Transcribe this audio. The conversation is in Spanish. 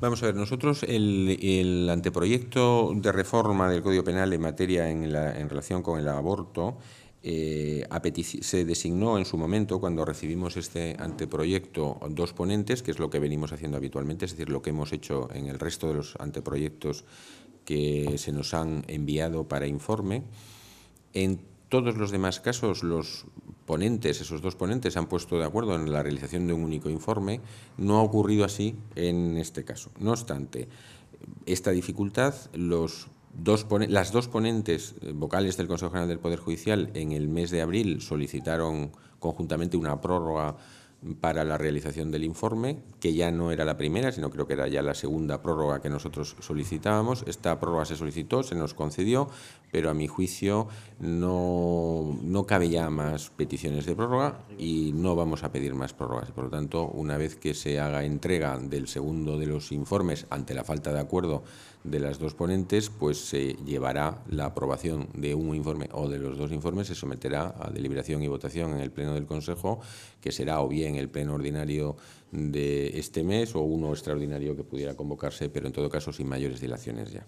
Vamos a ver, nosotros el, anteproyecto de reforma del Código Penal en materia en, la, en relación con el aborto eh, se designó en su momento, cuando recibimos este anteproyecto, dos ponentes, que es lo que venimos haciendo habitualmente, es decir, lo que hemos hecho en el resto de los anteproyectos que se nos han enviado para informe. En todos los demás casos, los esos dos ponentes, se han puesto de acuerdo en la realización de un único informe. No ha ocurrido así en este caso. No obstante, esta dificultad, los dos las dos ponentes vocales del Consejo General del Poder Judicial en el mes de abril solicitaron conjuntamente una prórroga para la realización del informe, que ya no era la primera, sino creo que era ya la segunda prórroga que nosotros solicitábamos. Esta prórroga se solicitó, se nos concedió, pero a mi juicio no, no cabe ya más peticiones de prórroga y no vamos a pedir más prórrogas. Por lo tanto, una vez que se haga entrega del segundo de los informes ante la falta de acuerdo de las dos ponentes, pues se llevará la aprobación de un informe o de los dos informes, se someterá a deliberación y votación en el Pleno del Consejo, que será o bien en el pleno ordinario de este mes o uno extraordinario que pudiera convocarse, pero en todo caso sin mayores dilaciones ya.